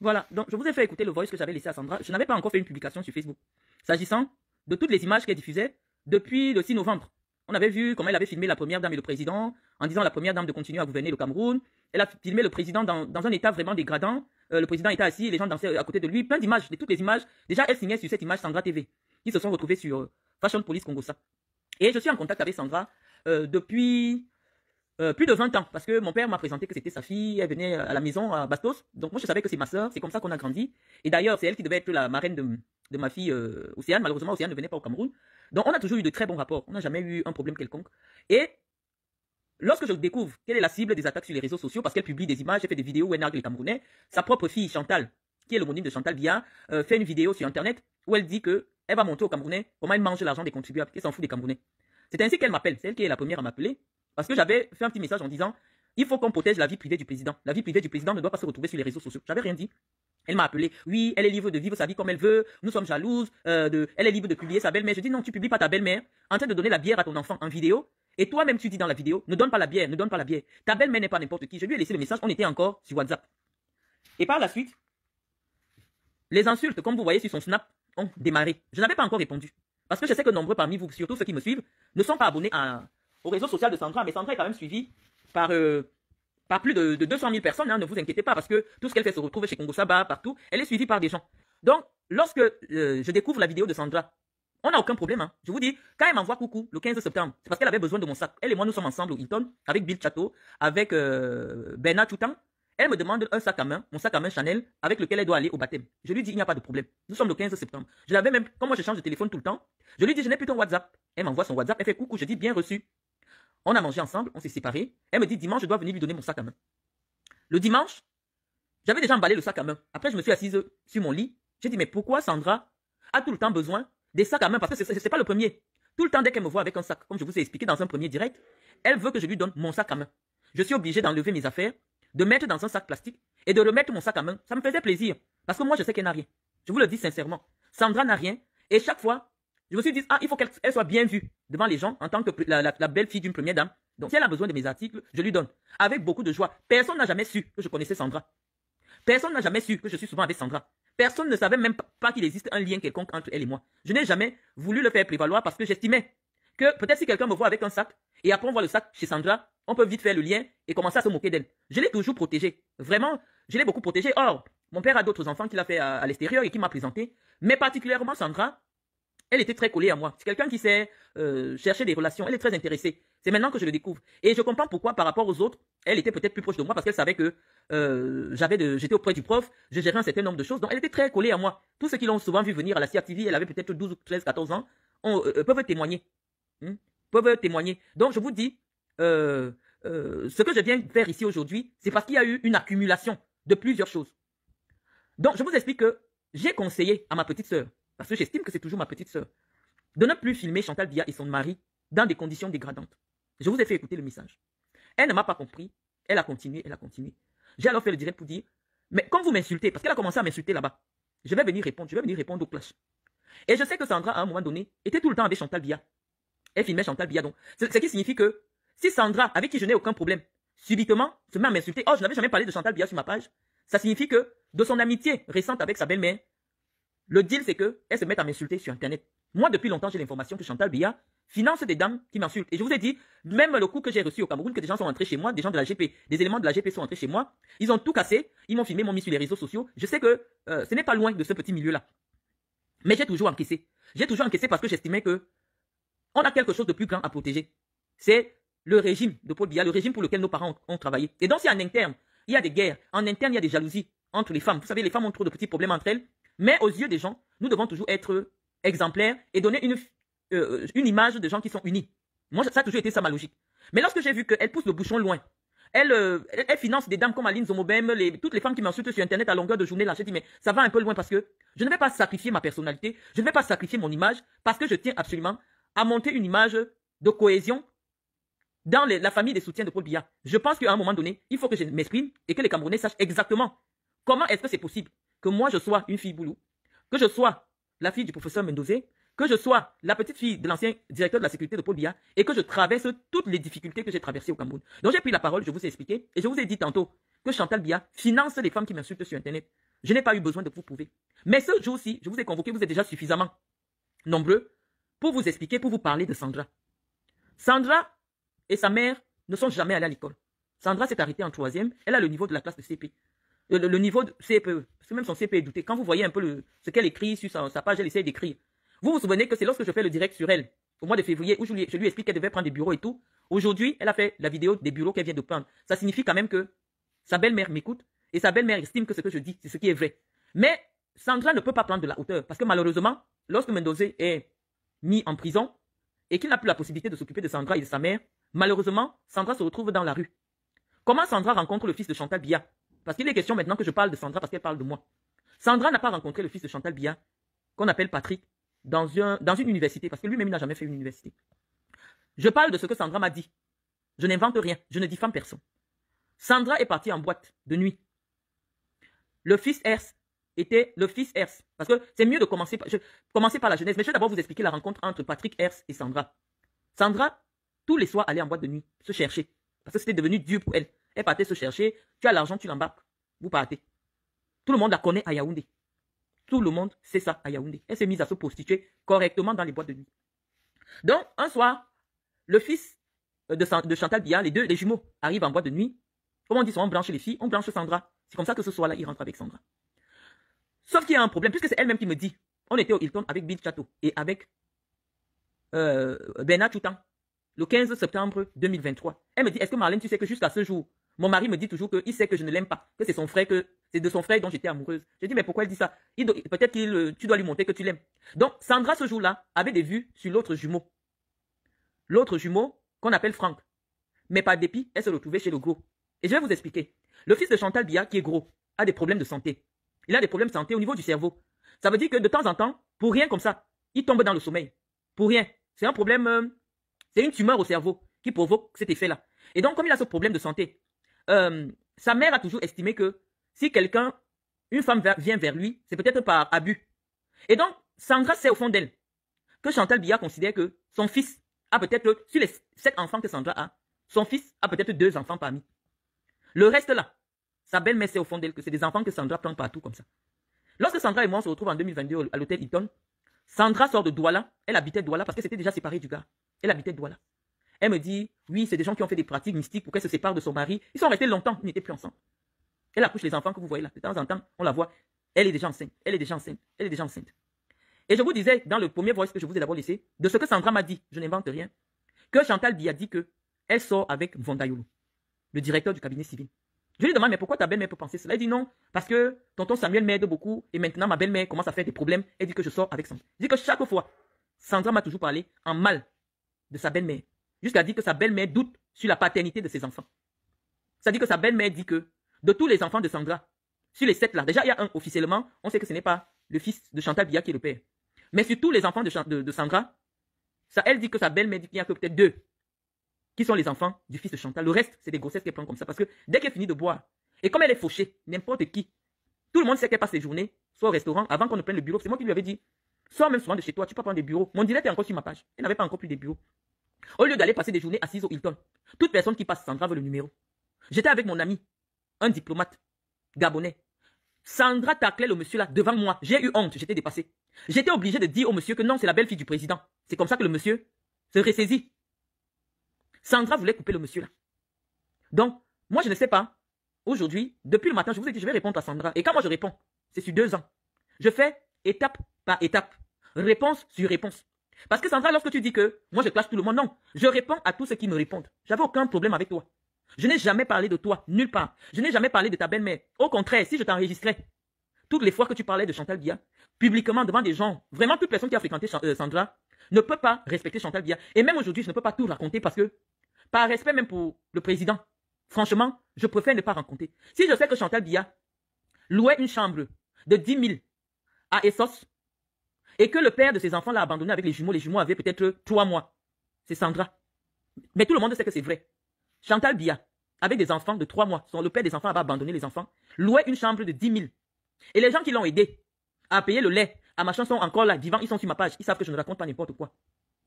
Voilà, donc je vous ai fait écouter le voice que j'avais laissé à Sandra. Je n'avais pas encore fait une publication sur Facebook. S'agissant de toutes les images qu'elle diffusait depuis le 6 novembre. On avait vu comment elle avait filmé la première dame et le président en disant la première dame de continuer à gouverner le Cameroun. Elle a filmé le président dans, un état vraiment dégradant. Euh, le président était assis, les gens dansaient euh, à côté de lui. Plein d'images, de toutes les images. Déjà, elle signait sur cette image Sandra TV. qui se sont retrouvés sur euh, Fashion Police ça. Et je suis en contact avec Sandra depuis euh, plus de 20 ans, parce que mon père m'a présenté que c'était sa fille, elle venait euh, à la maison à Bastos, donc moi je savais que c'est ma soeur, c'est comme ça qu'on a grandi, et d'ailleurs c'est elle qui devait être la marraine de, ma fille euh, Océane, malheureusement Océane ne venait pas au Cameroun, donc on a toujours eu de très bons rapports, on n'a jamais eu un problème quelconque, et Lorsque je découvre qu'elle est la cible des attaques sur les réseaux sociaux parce qu'elle publie des images, elle fait des vidéos où elle nargue les Camerounais, sa propre fille Chantal, qui est l'homonyme de Chantal via fait une vidéo sur Internet où elle dit que elle va monter au Camerounais comment elle mange l'argent des contribuables, qu'elle s'en fout des Camerounais. C'est ainsi qu'elle m'appelle, c'est elle qui est la première à m'appeler, parce que j'avais fait un petit message en disant il faut qu'on protège la vie privée du président. La vie privée du président ne doit pas se retrouver sur les réseaux sociaux. J'avais rien dit. Elle m'a appelé. Oui, elle est libre de vivre sa vie comme elle veut. Nous sommes jalouses. Euh, de... Elle est libre de publier sa belle-mère. Je dis non, tu publies pas ta belle-mère en train de donner la bière à ton enfant en vidéo. Et toi-même, tu dis dans la vidéo, ne donne pas la bière, ne donne pas la bière. Ta belle-mère n'est pas n'importe qui. Je lui ai laissé le message. On était encore sur WhatsApp. Et par la suite, les insultes, comme vous voyez sur son snap, ont démarré. Je n'avais pas encore répondu. Parce que je sais que nombreux parmi vous, surtout ceux qui me suivent, ne sont pas abonnés à, au réseau social de Sandra. Mais Sandra est quand même suivie par, euh, par plus de, 200 000 personnes. Hein, ne vous inquiétez pas parce que tout ce qu'elle fait se retrouve chez Congo Saba, partout. Elle est suivie par des gens. Donc, lorsque euh, je découvre la vidéo de Sandra, on n'a aucun problème. Hein. Je vous dis, quand elle m'envoie coucou le 15 septembre, c'est parce qu'elle avait besoin de mon sac. Elle et moi, nous sommes ensemble au Hilton avec Bill Chateau, avec tout le temps. Elle me demande un sac à main, mon sac à main Chanel, avec lequel elle doit aller au baptême. Je lui dis, il n'y a pas de problème. Nous sommes le 15 septembre. Je l'avais même, comme moi je change de téléphone tout le temps, je lui dis, je n'ai plus ton WhatsApp. Elle m'envoie son WhatsApp, elle fait coucou, je dis, bien reçu. On a mangé ensemble, on s'est séparés. Elle me dit dimanche, je dois venir lui donner mon sac à main. Le dimanche, j'avais déjà emballé le sac à main. Après, je me suis assise sur mon lit. J'ai dit, mais pourquoi Sandra a tout le temps besoin des sacs à main Parce que ce n'est pas le premier. Tout le temps, dès qu'elle me voit avec un sac, comme je vous ai expliqué dans un premier direct, elle veut que je lui donne mon sac à main. Je suis obligé d'enlever mes affaires, de mettre dans un sac plastique et de remettre mon sac à main. Ça me faisait plaisir. Parce que moi, je sais qu'elle n'a rien. Je vous le dis sincèrement. Sandra n'a rien. Et chaque fois, je me suis dit, ah, il faut qu'elle soit bien vue devant les gens en tant que la, belle fille d'une première dame. Donc, si elle a besoin de mes articles, je lui donne. Avec beaucoup de joie. Personne n'a jamais su que je connaissais Sandra. Personne n'a jamais su que je suis souvent avec Sandra. Personne ne savait même pas qu'il existe un lien quelconque entre elle et moi. Je n'ai jamais voulu le faire prévaloir parce que j'estimais que peut-être si quelqu'un me voit avec un sac et après on voit le sac chez Sandra, on peut vite faire le lien et commencer à se moquer d'elle. Je l'ai toujours protégée. Vraiment, je l'ai beaucoup protégée. Or, mon père a d'autres enfants qu'il a fait à, à l'extérieur et qui m'a présenté. Mais particulièrement Sandra, elle était très collée à moi. C'est quelqu'un qui sait euh, chercher des relations. Elle est très intéressée. C'est maintenant que je le découvre. Et je comprends pourquoi, par rapport aux autres, elle était peut-être plus proche de moi parce qu'elle savait que euh, j'étais auprès du prof, je gérais un certain nombre de choses. Donc, elle était très collée à moi. Tous ceux qui l'ont souvent vu venir à la TV, elle avait peut-être 12, 13, 14 ans, on, euh, peuvent témoigner. Hmm? Peuvent témoigner. Donc, je vous dis, ce que je viens faire ici aujourd'hui, c'est parce qu'il y a eu une accumulation de plusieurs choses. Donc, je vous explique que j'ai conseillé à ma petite sœur parce que j'estime que c'est toujours ma petite sœur. De ne plus filmer Chantal Bia et son mari dans des conditions dégradantes. Je vous ai fait écouter le message. Elle ne m'a pas compris. Elle a continué, elle a continué. J'ai alors fait le direct pour dire, mais quand vous m'insultez, parce qu'elle a commencé à m'insulter là-bas, je vais venir répondre, je vais venir répondre aux clash. Et je sais que Sandra, à un moment donné, était tout le temps avec Chantal Bia. Elle filmait Chantal Bia, donc. Ce, qui signifie que si Sandra, avec qui je n'ai aucun problème, subitement se met à m'insulter, oh, je n'avais jamais parlé de Chantal Bia sur ma page, ça signifie que de son amitié récente avec sa belle-mère, le deal, c'est qu'elles se mettent à m'insulter sur Internet. Moi, depuis longtemps, j'ai l'information que Chantal Biya finance des dames qui m'insultent. Et je vous ai dit, même le coup que j'ai reçu au Cameroun, que des gens sont entrés chez moi, des gens de la GP, des éléments de la GP sont entrés chez moi, ils ont tout cassé, ils m'ont filmé, m'ont mis sur les réseaux sociaux. Je sais que euh, ce n'est pas loin de ce petit milieu-là. Mais j'ai toujours encaissé. J'ai toujours encaissé parce que j'estimais que on a quelque chose de plus grand à protéger. C'est le régime de Paul Biya, le régime pour lequel nos parents ont, ont travaillé. Et donc, si en interne, il y a des guerres, en interne, il y a des jalousies entre les femmes. Vous savez, les femmes ont trop de petits problèmes entre elles. Mais aux yeux des gens, nous devons toujours être exemplaires et donner une, euh, image de gens qui sont unis. Moi, ça a toujours été ça ma logique. Mais lorsque j'ai vu qu'elle pousse le bouchon loin, elle, euh, finance des dames comme Aline Zomobem, toutes les femmes qui m'insultent sur Internet à longueur de journée, là, j'ai dit, mais ça va un peu loin parce que je ne vais pas sacrifier ma personnalité, je ne vais pas sacrifier mon image parce que je tiens absolument à monter une image de cohésion dans la famille des soutiens de Paul Biya. Je pense qu'à un moment donné, il faut que je m'exprime et que les Camerounais sachent exactement comment est-ce que c'est possible que moi je sois une fille boulou, que je sois la fille du professeur Mendozé, que je sois la petite fille de l'ancien directeur de la sécurité de Paul Biya et que je traverse toutes les difficultés que j'ai traversées au Cameroun. Donc j'ai pris la parole, je vous ai expliqué et je vous ai dit tantôt que Chantal Biya finance les femmes qui m'insultent sur Internet. Je n'ai pas eu besoin de vous prouver. Mais ce jour-ci, je vous ai convoqué, vous êtes déjà suffisamment nombreux pour vous expliquer, pour vous parler de Sandra. Sandra et sa mère ne sont jamais allées à l'école. Sandra s'est arrêtée en troisième, elle a le niveau de la classe de CP le, niveau de CPE, même son CPE est douté. Quand vous voyez un peu ce qu'elle écrit sur sa, page, elle essaie d'écrire. Vous vous souvenez que c'est lorsque je fais le direct sur elle, au mois de février, où je lui, je lui explique qu'elle devait prendre des bureaux et tout. Aujourd'hui, elle a fait la vidéo des bureaux qu'elle vient de prendre. Ça signifie quand même que sa belle-mère m'écoute et sa belle-mère estime que ce que je dis, c'est ce qui est vrai. Mais Sandra ne peut pas prendre de la hauteur parce que malheureusement, lorsque Mendozé est mis en prison et qu'il n'a plus la possibilité de s'occuper de Sandra et de sa mère, malheureusement, Sandra se retrouve dans la rue. Comment Sandra rencontre le fils de Chantal Bia parce qu'il est question maintenant que je parle de Sandra parce qu'elle parle de moi. Sandra n'a pas rencontré le fils de Chantal Bia, qu'on appelle Patrick, dans, une université, parce que lui-même n'a jamais fait une université. Je parle de ce que Sandra m'a dit. Je n'invente rien, je ne diffame personne. Sandra est partie en boîte de nuit. Le fils Hers était le fils Hers. Parce que c'est mieux de commencer par, je, commencer par la jeunesse. Mais je vais d'abord vous expliquer la rencontre entre Patrick Hers et Sandra. Sandra, tous les soirs, allait en boîte de nuit, se chercher. Parce que c'était devenu dur pour elle. Elle partait se chercher. Tu as l'argent, tu l'embarques. Vous partez. Tout le monde la connaît à Yaoundé. Tout le monde sait ça à Yaoundé. Elle s'est mise à se prostituer correctement dans les boîtes de nuit. Donc, un soir, le fils euh, de, Chantal Bia, les deux, les jumeaux, arrivent en boîte de nuit. Comment on dit On branche les filles, on branche Sandra. C'est comme ça que ce soir-là, il rentre avec Sandra. Sauf qu'il y a un problème, puisque c'est elle-même qui me dit. On était au Hilton avec Bill Chateau et avec euh, Bernard Choutan, le 15 septembre 2023. Elle me dit, est-ce que Marlène, tu sais que jusqu'à ce jour, mon mari me dit toujours qu'il sait que je ne l'aime pas, que c'est son frère, que c'est de son frère dont j'étais amoureuse. Je dis, mais pourquoi il dit ça Peut-être que euh, tu dois lui montrer que tu l'aimes. Donc, Sandra, ce jour-là, avait des vues sur l'autre jumeau. L'autre jumeau qu'on appelle Franck. Mais par dépit, elle se retrouvait chez le gros. Et je vais vous expliquer. Le fils de Chantal Bia, qui est gros, a des problèmes de santé. Il a des problèmes de santé au niveau du cerveau. Ça veut dire que de temps en temps, pour rien comme ça, il tombe dans le sommeil. Pour rien. C'est un problème, euh, c'est une tumeur au cerveau qui provoque cet effet-là. Et donc, comme il a ce problème de santé, euh, sa mère a toujours estimé que si quelqu'un, une femme vient vers lui, c'est peut-être par abus. Et donc, Sandra sait au fond d'elle que Chantal Billard considère que son fils a peut-être, sur les sept enfants que Sandra a, son fils a peut-être deux enfants parmi. Le reste là, sa belle-mère sait au fond d'elle que c'est des enfants que Sandra prend partout comme ça. Lorsque Sandra et moi on se retrouve en 2022 à l'hôtel Hilton, Sandra sort de Douala. Elle habitait Douala parce que c'était déjà séparé du gars. Elle habitait Douala. Elle me dit, oui, c'est des gens qui ont fait des pratiques mystiques pour qu'elle se sépare de son mari. Ils sont restés longtemps, ils n'étaient plus ensemble. Elle accouche les enfants que vous voyez là. De temps en temps, on la voit. Elle est déjà enceinte. Elle est déjà enceinte. Elle est déjà enceinte. Et je vous disais dans le premier voice que je vous ai d'abord laissé, de ce que Sandra m'a dit, je n'invente rien, que Chantal Bia dit que elle sort avec Vondayolo, le directeur du cabinet civil. Je lui demande, mais pourquoi ta belle-mère peut penser cela Elle dit non, parce que tonton Samuel m'aide beaucoup et maintenant ma belle-mère commence à faire des problèmes. Elle dit que je sors avec Sandra. Je dis que chaque fois, Sandra m'a toujours parlé en mal de sa belle-mère. Jusqu'à dire que sa belle-mère doute sur la paternité de ses enfants. Ça dit que sa belle-mère dit que de tous les enfants de Sandra, sur les sept là, déjà il y a un officiellement, on sait que ce n'est pas le fils de Chantal Bia qui est le père. Mais sur tous les enfants de, de, Sandra, ça, elle dit que sa belle-mère dit qu'il n'y a que peut-être deux qui sont les enfants du fils de Chantal. Le reste, c'est des grossesses qu'elle prend comme ça parce que dès qu'elle finit de boire, et comme elle est fauchée, n'importe qui, tout le monde sait qu'elle passe ses journées, soit au restaurant, avant qu'on ne prenne le bureau. C'est moi qui lui avais dit, sois même souvent de chez toi, tu peux prendre des bureaux. Mon direct est encore sur ma page. Elle n'avait pas encore pris des bureaux. Au lieu d'aller passer des journées assises au Hilton, toute personne qui passe Sandra veut le numéro. J'étais avec mon ami, un diplomate, gabonais. Sandra taclait le monsieur là devant moi. J'ai eu honte, j'étais dépassé. J'étais obligé de dire au monsieur que non, c'est la belle-fille du président. C'est comme ça que le monsieur se ressaisit. Sandra voulait couper le monsieur là. Donc, moi je ne sais pas. Aujourd'hui, depuis le matin, je vous ai dit, je vais répondre à Sandra. Et quand moi je réponds, c'est sur deux ans. Je fais étape par étape, réponse sur réponse. Parce que Sandra, lorsque tu dis que moi je clash tout le monde, non, je réponds à tous ceux qui me répondent. J'avais aucun problème avec toi. Je n'ai jamais parlé de toi, nulle part. Je n'ai jamais parlé de ta belle-mère. Au contraire, si je t'enregistrais, toutes les fois que tu parlais de Chantal Bia, publiquement devant des gens, vraiment toute personne qui a fréquenté euh, Sandra ne peut pas respecter Chantal Bia. Et même aujourd'hui, je ne peux pas tout raconter parce que, par respect même pour le président, franchement, je préfère ne pas raconter. Si je sais que Chantal Bia louait une chambre de 10 000 à Essos, et que le père de ses enfants l'a abandonné avec les jumeaux. Les jumeaux avaient peut-être trois mois. C'est Sandra. Mais tout le monde sait que c'est vrai. Chantal Bia, avec des enfants de trois mois, son, le père des enfants avait abandonné les enfants, louait une chambre de 10 000. Et les gens qui l'ont aidé à payer le lait, à machin, sont encore là, vivants, ils sont sur ma page. Ils savent que je ne raconte pas n'importe quoi.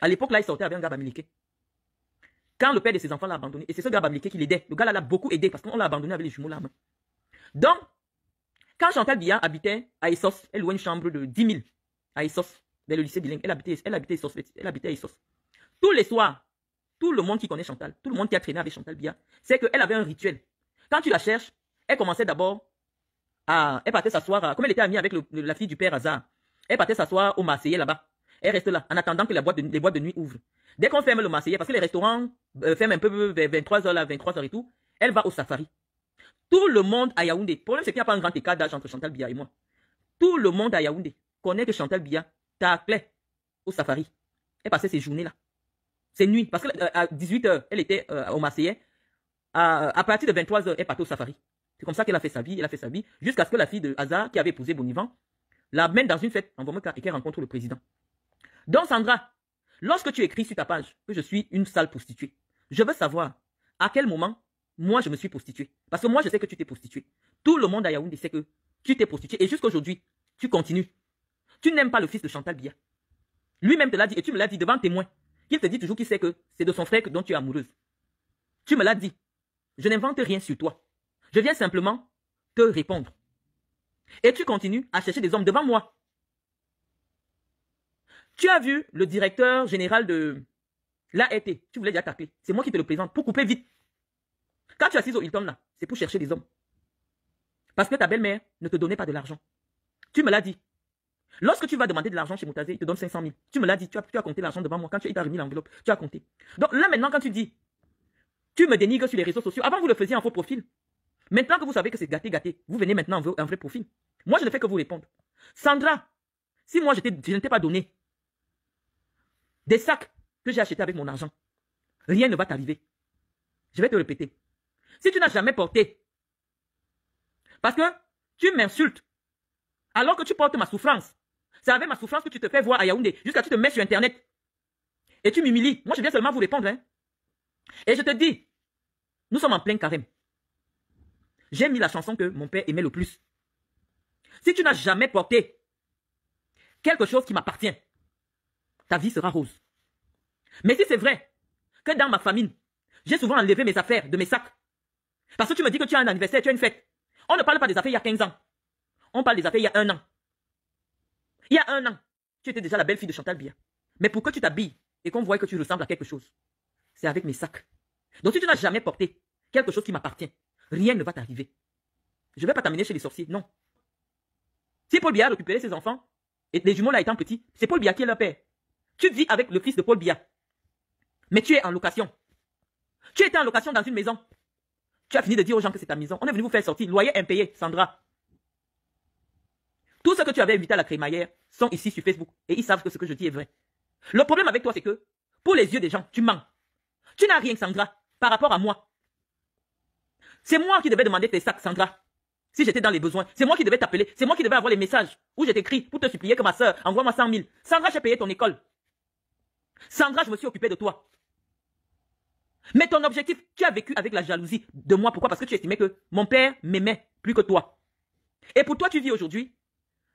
À l'époque, là, il sortait avec un gars Quand le père de ses enfants l'a abandonné, et c'est ce gars qui l'aidait, le gars l'a beaucoup aidé parce qu'on l'a abandonné avec les jumeaux là. Hein. Donc, quand Chantal Bia habitait à Essos, elle louait une chambre de 10 000 à Issos, dans le lycée bilingue. Elle habitait, elle habitait elle habitait à Issos. Tous les soirs, tout le monde qui connaît Chantal, tout le monde qui a traîné avec Chantal Bia, c'est qu'elle avait un rituel. Quand tu la cherches, elle commençait d'abord à... Elle partait s'asseoir, comme elle était amie avec la fille du père Hazard, elle partait s'asseoir au Marseillais là-bas. Elle reste là, en attendant que la boîte de, les boîtes de nuit ouvrent. Dès qu'on ferme le Marseillais, parce que les restaurants euh, ferment un peu euh, vers 23h 23h et tout, elle va au safari. Tout le monde à Yaoundé. Le problème, c'est qu'il n'y a pas un grand écart d'âge entre Chantal Bia et moi. Tout le monde à Yaoundé connaît que Chantal Bia appelé au safari. Elle passait ses journées-là. Ces nuits. Parce qu'à euh, 18h, elle était euh, au Marseillais. À, partir de 23h, elle partait au safari. C'est comme ça qu'elle a fait sa vie, elle a fait sa vie. Jusqu'à ce que la fille de Hazard, qui avait épousé Bonivant, l'amène dans une fête en car et qu'elle rencontre le président. Donc Sandra, lorsque tu écris sur ta page que je suis une sale prostituée, je veux savoir à quel moment moi je me suis prostituée. Parce que moi je sais que tu t'es prostituée. Tout le monde à Yaoundé sait que tu t'es prostituée. Et jusqu'à aujourd'hui, tu continues tu n'aimes pas le fils de Chantal Bia. Lui-même te l'a dit et tu me l'as dit devant témoin. Il te dit toujours qu'il sait que c'est de son frère dont tu es amoureuse. Tu me l'as dit. Je n'invente rien sur toi. Je viens simplement te répondre. Et tu continues à chercher des hommes devant moi. Tu as vu le directeur général de l'AET. Tu voulais déjà taper. C'est moi qui te le présente pour couper vite. Quand tu as assise au Hilton là, c'est pour chercher des hommes. Parce que ta belle-mère ne te donnait pas de l'argent. Tu me l'as dit. Lorsque tu vas demander de l'argent chez Moutazé, il te donne 500 000. Tu me l'as dit, tu as, tu as compté l'argent devant moi. Quand tu as remis l'enveloppe, tu as compté. Donc là maintenant, quand tu dis, tu me dénigres sur les réseaux sociaux. Avant, vous le faisiez en faux profil. Maintenant que vous savez que c'est gâté, gâté, vous venez maintenant en vrai, profil. Moi, je ne fais que vous répondre. Sandra, si moi, je ne t'ai pas donné des sacs que j'ai achetés avec mon argent, rien ne va t'arriver. Je vais te répéter. Si tu n'as jamais porté, parce que tu m'insultes, alors que tu portes ma souffrance, c'est avec ma souffrance que tu te fais voir à Yaoundé, jusqu'à ce que tu te mets sur Internet. Et tu m'humilies. Moi, je viens seulement vous répondre. Hein. Et je te dis, nous sommes en plein carême. J'ai mis la chanson que mon père aimait le plus. Si tu n'as jamais porté quelque chose qui m'appartient, ta vie sera rose. Mais si c'est vrai que dans ma famine, j'ai souvent enlevé mes affaires de mes sacs, parce que tu me dis que tu as un anniversaire, tu as une fête. On ne parle pas des affaires il y a 15 ans. On parle des affaires il y a un an. Il y a un an, tu étais déjà la belle-fille de Chantal Bia. Mais pour que tu t'habilles et qu'on voit que tu ressembles à quelque chose, c'est avec mes sacs. Donc si tu n'as jamais porté quelque chose qui m'appartient, rien ne va t'arriver. Je ne vais pas t'amener chez les sorciers, non. Si Paul Bia a récupéré ses enfants, et les jumeaux là étant petits, c'est Paul Bia qui est leur père. Tu vis avec le fils de Paul Bia. Mais tu es en location. Tu étais en location dans une maison. Tu as fini de dire aux gens que c'est ta maison. On est venu vous faire sortir. Loyer impayé, Sandra. Tous ceux que tu avais invités à la crémaillère sont ici sur Facebook et ils savent que ce que je dis est vrai. Le problème avec toi, c'est que pour les yeux des gens, tu mens. Tu n'as rien, Sandra, par rapport à moi. C'est moi qui devais demander tes sacs, Sandra. Si j'étais dans les besoins, c'est moi qui devais t'appeler, c'est moi qui devais avoir les messages où je t'écris pour te supplier que ma soeur, envoie-moi 100 000. Sandra, j'ai payé ton école. Sandra, je me suis occupé de toi. Mais ton objectif, tu as vécu avec la jalousie de moi. Pourquoi Parce que tu estimais que mon père m'aimait plus que toi. Et pour toi, tu vis aujourd'hui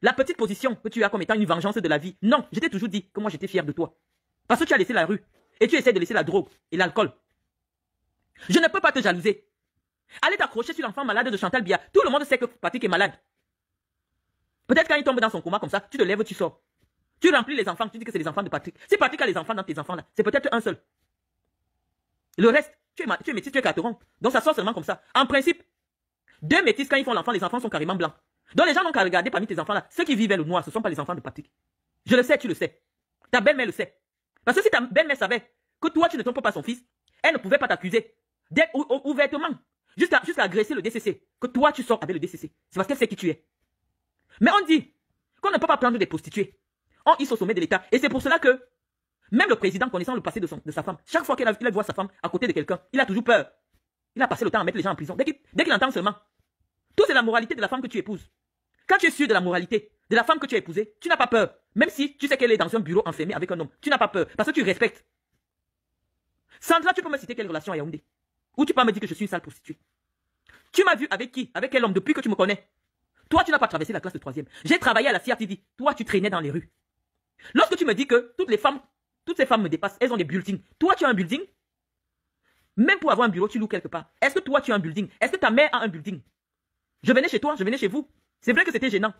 la petite position que tu as comme étant une vengeance de la vie. Non, je t'ai toujours dit que moi j'étais fier de toi. Parce que tu as laissé la rue. Et tu essaies de laisser la drogue et l'alcool. Je ne peux pas te jalouser. Allez t'accrocher sur l'enfant malade de Chantal Bia. Tout le monde sait que Patrick est malade. Peut-être quand il tombe dans son coma comme ça, tu te lèves, tu sors. Tu remplis les enfants, tu dis que c'est les enfants de Patrick. Si Patrick a les enfants dans tes enfants là, c'est peut-être un seul. Le reste, tu es, tu métis, tu es carteron. Donc ça sort seulement comme ça. En principe, deux métis, quand ils font l'enfant, les enfants sont carrément blancs. Donc les gens n'ont qu'à regarder parmi tes enfants là. Ceux qui vivaient le noir, ce ne sont pas les enfants de Patrick. Je le sais, tu le sais. Ta belle-mère le sait. Parce que si ta belle-mère savait que toi, tu ne trompes pas son fils, elle ne pouvait pas t'accuser ouvertement, jusqu'à agresser le DCC, que toi, tu sors avec le DCC. C'est parce qu'elle sait qui tu es. Mais on dit qu'on ne peut pas prendre des prostituées. On est au sommet de l'État. Et c'est pour cela que même le président, connaissant le passé de, sa femme, chaque fois qu'il voit sa femme à côté de quelqu'un, il a toujours peur. Il a passé le temps à mettre les gens en prison. Dès qu'il entend seulement. Tout c'est la moralité de la femme que tu épouses. Quand tu es sûr de la moralité de la femme que tu as épousée, tu n'as pas peur. Même si tu sais qu'elle est dans un bureau enfermée avec un homme, tu n'as pas peur parce que tu respectes. Sandra, tu peux me citer quelle relation à Yaoundé Ou tu peux me dire que je suis une sale prostituée Tu m'as vu avec qui Avec quel homme depuis que tu me connais Toi, tu n'as pas traversé la classe de troisième. J'ai travaillé à la CRTV. Toi, tu traînais dans les rues. Lorsque tu me dis que toutes les femmes, toutes ces femmes me dépassent, elles ont des buildings. Toi, tu as un building Même pour avoir un bureau, tu loues quelque part. Est-ce que toi, tu as un building Est-ce que ta mère a un building Je venais chez toi, je venais chez vous. C'est vrai que c'était gênant.